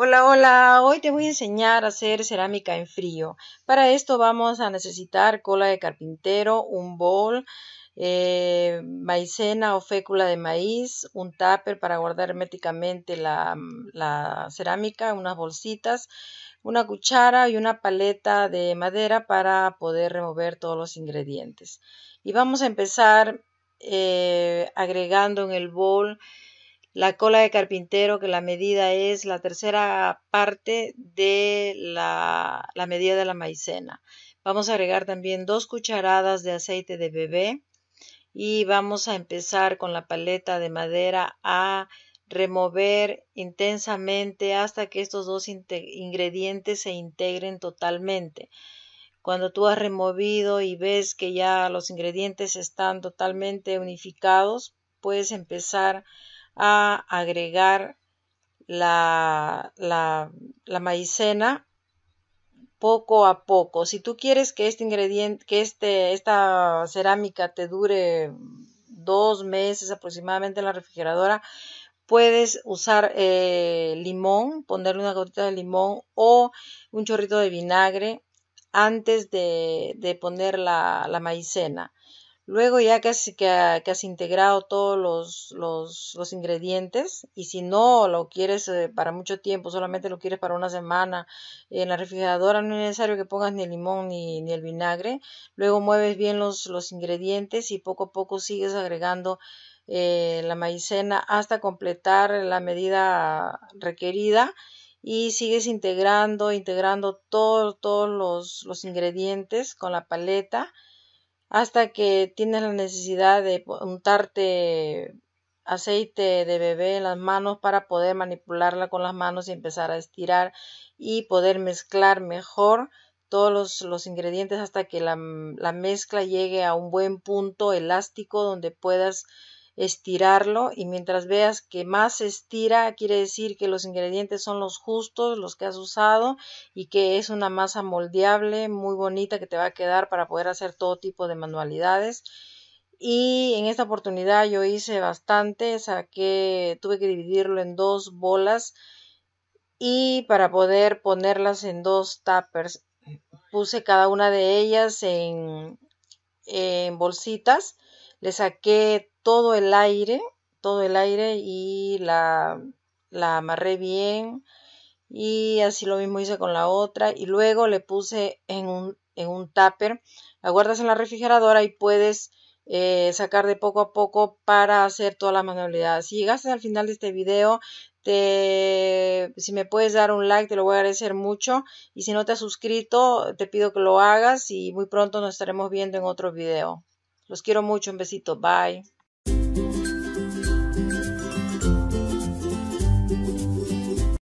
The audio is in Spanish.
Hola, hola, hoy te voy a enseñar a hacer cerámica en frío. Para esto vamos a necesitar cola de carpintero, un bol, eh, maicena o fécula de maíz, un tupper para guardar herméticamente la, cerámica, unas bolsitas, una cuchara y una paleta de madera para poder remover todos los ingredientes. Y vamos a empezar eh, agregando en el bol la cola de carpintero, que la medida es la tercera parte de la, medida de la maicena. Vamos a agregar también dos cucharadas de aceite de bebé y vamos a empezar con la paleta de madera a remover intensamente hasta que estos dos ingredientes se integren totalmente. Cuando tú has removido y ves que ya los ingredientes están totalmente unificados, puedes empezar a a agregar la, la, la, maicena poco a poco. Si tú quieres que este ingrediente, que este, esta cerámica te dure dos meses aproximadamente en la refrigeradora, puedes usar eh, limón, ponerle una gotita de limón o un chorrito de vinagre antes de, de poner la, la maicena. Luego ya que, has integrado todos los, los, los, ingredientes y si no lo quieres eh, para mucho tiempo, solamente lo quieres para una semana, en la refrigeradora no es necesario que pongas ni el limón ni, ni el vinagre. Luego mueves bien los, los, ingredientes y poco a poco sigues agregando eh, la maicena hasta completar la medida requerida y sigues integrando, integrando todos los, los ingredientes con la paleta hasta que tienes la necesidad de untarte aceite de bebé en las manos para poder manipularla con las manos y empezar a estirar y poder mezclar mejor todos los, ingredientes hasta que la, la mezcla llegue a un buen punto elástico donde puedas estirarlo y mientras veas que más se estira quiere decir que los ingredientes son los justos, los que has usado y que es una masa moldeable muy bonita que te va a quedar para poder hacer todo tipo de manualidades y en esta oportunidad yo hice bastante, saqué, tuve que dividirlo en dos bolas y para poder ponerlas en dos tuppers puse cada una de ellas en bolsitas, le saqué todo el aire, todo el aire y la, la amarré bien y así lo mismo hice con la otra y luego le puse en un, en tupper, la guardas en la refrigeradora y puedes eh, sacar de poco a poco para hacer toda la manualidad. Si llegaste al final de este video, si me puedes dar un like, te lo voy a agradecer mucho. Y si no te has suscrito, te pido que lo hagas y muy pronto nos estaremos viendo en otro video. Los quiero mucho, un besito, bye.